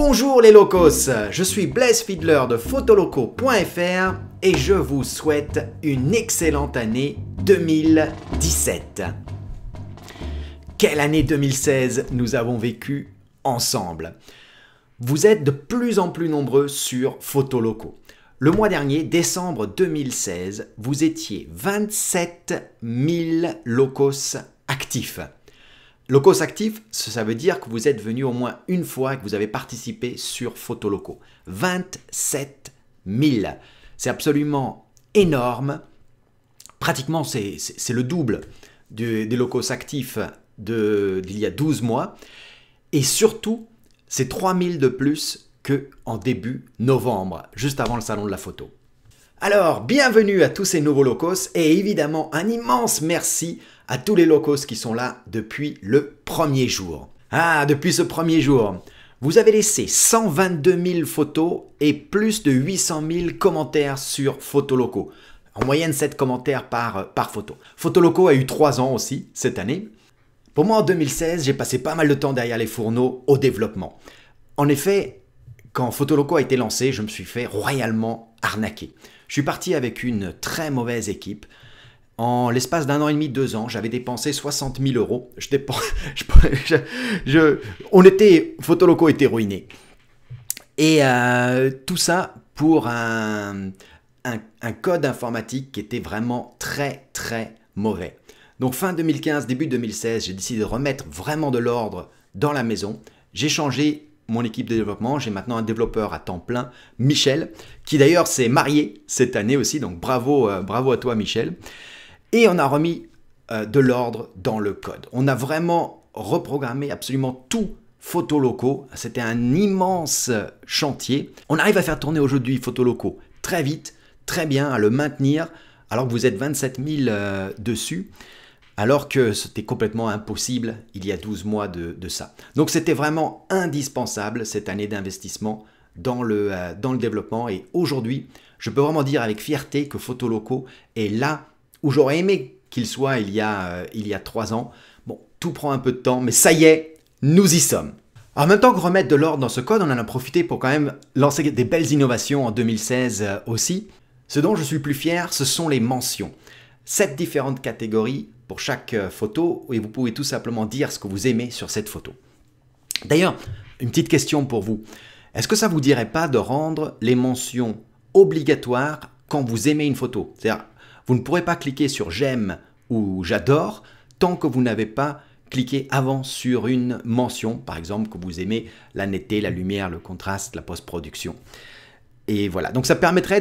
Bonjour les locos, je suis Blaise Fiedler de photoloco.fr et je vous souhaite une excellente année 2017. Quelle année 2016 nous avons vécu ensemble. Vous êtes de plus en plus nombreux sur Photoloco. Le mois dernier, décembre 2016, vous étiez 27 000 locos actifs. Locos actifs, ça veut dire que vous êtes venu au moins une fois et que vous avez participé sur PhotoLoco. 27 000. C'est absolument énorme. Pratiquement, c'est le double des locos actifs d'il y a 12 mois. Et surtout, c'est 3 000 de plus qu'en en début novembre, juste avant le salon de la photo. Alors, bienvenue à tous ces nouveaux locos et évidemment un immense merci à tous les locos qui sont là depuis le premier jour. Ah, depuis ce premier jour, vous avez laissé 122 000 photos et plus de 800 000 commentaires sur Photoloco. En moyenne, 7 commentaires par, par photo. Photoloco a eu 3 ans aussi cette année. Pour moi, en 2016, j'ai passé pas mal de temps derrière les fourneaux au développement. En effet, quand Photoloco a été lancé, je me suis fait royalement arnaquer. Je suis parti avec une très mauvaise équipe. En l'espace d'un an et demi, deux ans, j'avais dépensé 60 000 euros. Je je... on était, Photoloco était ruiné. Et euh, tout ça pour un, code informatique qui était vraiment très très mauvais. Donc fin 2015, début 2016, j'ai décidé de remettre vraiment de l'ordre dans la maison. J'ai changé mon équipe de développement. J'ai maintenant un développeur à temps plein, Michel, qui d'ailleurs s'est marié cette année aussi. Donc bravo, euh, bravo à toi, Michel. Et on a remis euh, de l'ordre dans le code. On a vraiment reprogrammé absolument tout PhotoLoco. C'était un immense euh, chantier. On arrive à faire tourner aujourd'hui PhotoLoco très vite, très bien, à le maintenir, alors que vous êtes 27 000 euh, dessus, alors que c'était complètement impossible il y a 12 mois de, ça. Donc c'était vraiment indispensable cette année d'investissement dans le, dans le développement. Et aujourd'hui, je peux vraiment dire avec fierté que PhotoLoco est là où j'aurais aimé qu'il soit il y, a, euh, il y a trois ans. Bon, tout prend un peu de temps, mais ça y est, nous y sommes. En même temps que remettre de l'ordre dans ce code, on en a profité pour quand même lancer des belles innovations en 2016 euh, aussi. Ce dont je suis plus fier, ce sont les mentions. Sept différentes catégories pour chaque euh, photo et vous pouvez tout simplement dire ce que vous aimez sur cette photo. D'ailleurs, une petite question pour vous. Est-ce que ça vous dirait pas de rendre les mentions obligatoires quand vous aimez une photo vous ne pourrez pas cliquer sur j'aime ou j'adore tant que vous n'avez pas cliqué avant sur une mention, par exemple que vous aimez la netteté, la lumière, le contraste, la post-production. Et voilà, donc ça permettrait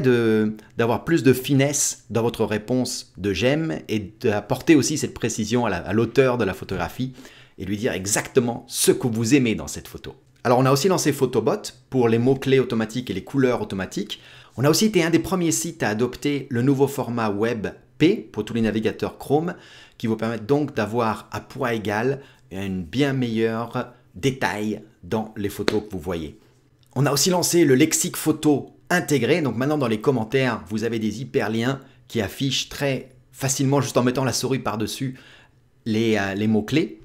d'avoir plus de finesse dans votre réponse de j'aime et d'apporter aussi cette précision à l'auteur de la photographie et lui dire exactement ce que vous aimez dans cette photo. Alors on a aussi lancé Photobot pour les mots-clés automatiques et les couleurs automatiques. On a aussi été un des premiers sites à adopter le nouveau format web P pour tous les navigateurs Chrome, qui vous permettent donc d'avoir à poids égal un bien meilleur détail dans les photos que vous voyez. On a aussi lancé le lexique photo intégré, donc maintenant dans les commentaires, vous avez des hyperliens qui affichent très facilement, juste en mettant la souris par-dessus, les, euh, mots-clés.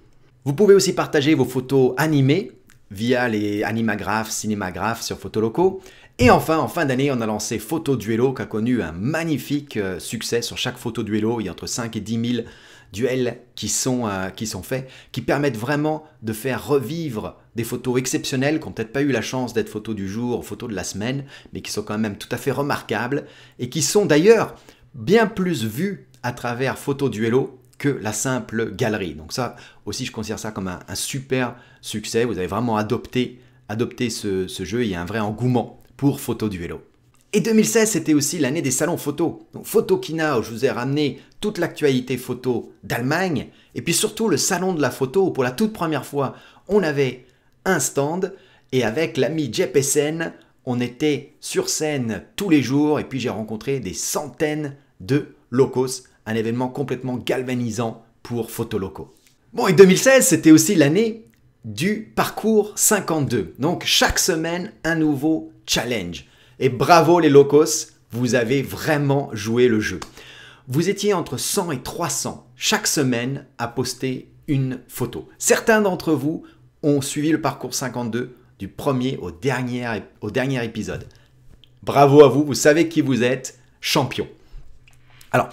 Vous pouvez aussi partager vos photos animées via les animagraphes, cinémagraphes sur Photoloco. Et enfin, en fin d'année, on a lancé Photo Duello qui a connu un magnifique euh, succès. Sur chaque photo duello, il y a entre 5 et 10 000 duels qui sont, euh, qui sont faits, qui permettent vraiment de faire revivre des photos exceptionnelles qui n'ont peut-être pas eu la chance d'être photos du jour, photos de la semaine, mais qui sont quand même tout à fait remarquables et qui sont d'ailleurs bien plus vues à travers Photo Duello que la simple galerie. Donc ça aussi, je considère ça comme un, super succès. Vous avez vraiment adopté, adopté ce, ce jeu. Il y a un vrai engouement photo du vélo. Et 2016, c'était aussi l'année des salons photo. Donc Photokina, où je vous ai ramené toute l'actualité photo d'Allemagne, et puis surtout le salon de la photo, où pour la toute première fois, on avait un stand, et avec l'ami jepessen on était sur scène tous les jours, et puis j'ai rencontré des centaines de locos, un événement complètement galvanisant pour photo locaux Bon, et 2016, c'était aussi l'année du parcours 52. Donc chaque semaine, un nouveau challenge. Et bravo les locos, vous avez vraiment joué le jeu. Vous étiez entre 100 et 300 chaque semaine à poster une photo. Certains d'entre vous ont suivi le parcours 52 du premier au dernier, au dernier épisode. Bravo à vous, vous savez qui vous êtes, champion. Alors,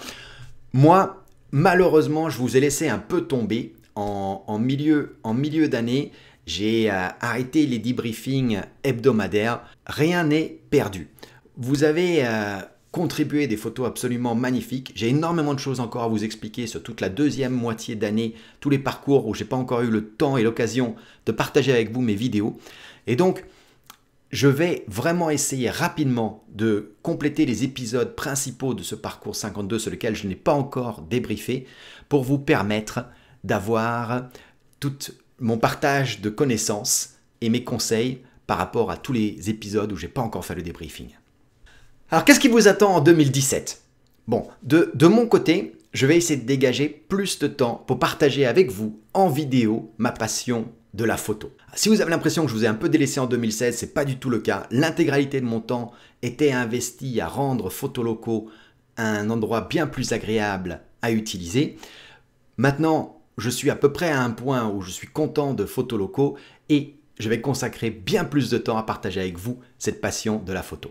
moi, malheureusement, je vous ai laissé un peu tomber en, milieu, d'année, j'ai euh, arrêté les debriefings hebdomadaires. Rien n'est perdu. Vous avez euh, contribué des photos absolument magnifiques. J'ai énormément de choses encore à vous expliquer sur toute la deuxième moitié d'année, tous les parcours où je n'ai pas encore eu le temps et l'occasion de partager avec vous mes vidéos. Et donc, je vais vraiment essayer rapidement de compléter les épisodes principaux de ce parcours 52 sur lequel je n'ai pas encore débriefé pour vous permettre d'avoir tout mon partage de connaissances et mes conseils par rapport à tous les épisodes où j'ai pas encore fait le débriefing. Alors qu'est-ce qui vous attend en 2017 Bon, de, mon côté, je vais essayer de dégager plus de temps pour partager avec vous en vidéo ma passion de la photo. Si vous avez l'impression que je vous ai un peu délaissé en 2016, c'est pas du tout le cas. L'intégralité de mon temps était investi à rendre Photoloco un endroit bien plus agréable à utiliser. Maintenant, je suis à peu près à un point où je suis content de photos locaux et je vais consacrer bien plus de temps à partager avec vous cette passion de la photo.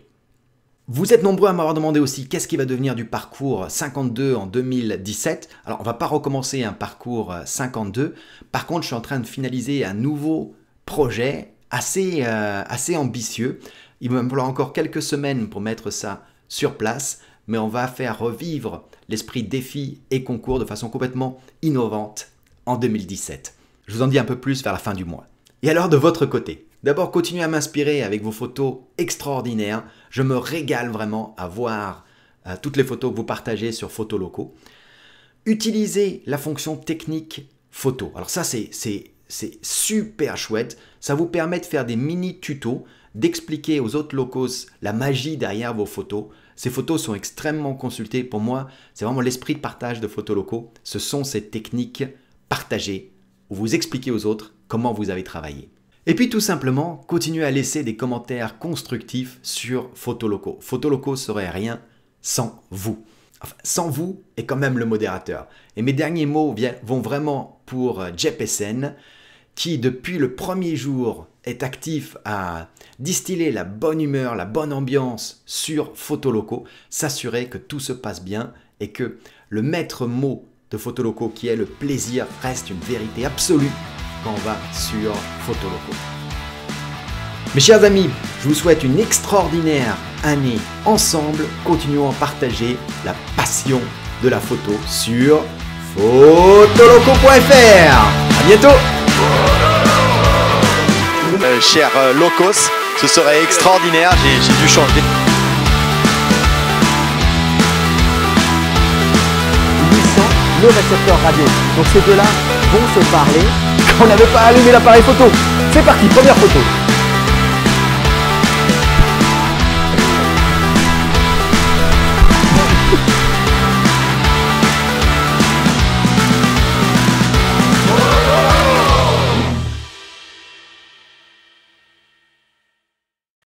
Vous êtes nombreux à m'avoir demandé aussi qu'est-ce qui va devenir du parcours 52 en 2017. Alors on va pas recommencer un parcours 52. Euh, Par contre, je suis en train de finaliser un nouveau projet assez, euh, assez ambitieux. Il va me falloir encore quelques semaines pour mettre ça sur place, mais on va faire revivre l'esprit défi et concours de façon complètement innovante en 2017. Je vous en dis un peu plus vers la fin du mois. Et alors de votre côté D'abord, continuez à m'inspirer avec vos photos extraordinaires. Je me régale vraiment à voir euh, toutes les photos que vous partagez sur Photos Locaux. Utilisez la fonction technique photo. Alors ça, c'est super chouette. Ça vous permet de faire des mini-tutos, d'expliquer aux autres locaux la magie derrière vos photos. Ces photos sont extrêmement consultées. Pour moi, c'est vraiment l'esprit de partage de Photos Locaux. Ce sont ces techniques Partager ou vous expliquer aux autres comment vous avez travaillé. Et puis tout simplement, continuez à laisser des commentaires constructifs sur Photoloco. Photoloco serait rien sans vous. Enfin, sans vous et quand même le modérateur. Et mes derniers mots vont vraiment pour euh, JPSN, qui depuis le premier jour est actif à distiller la bonne humeur, la bonne ambiance sur Photoloco, s'assurer que tout se passe bien et que le maître mot de Photoloco qui est le plaisir reste une vérité absolue quand on va sur Photoloco. Mes chers amis, je vous souhaite une extraordinaire année ensemble. Continuons à partager la passion de la photo sur photoloco.fr. À bientôt. Euh, cher euh, Locos, ce serait extraordinaire. J'ai dû changer. le récepteur radio. Donc ces deux-là vont se parler. On n'avait pas allumé l'appareil photo. C'est parti, première photo.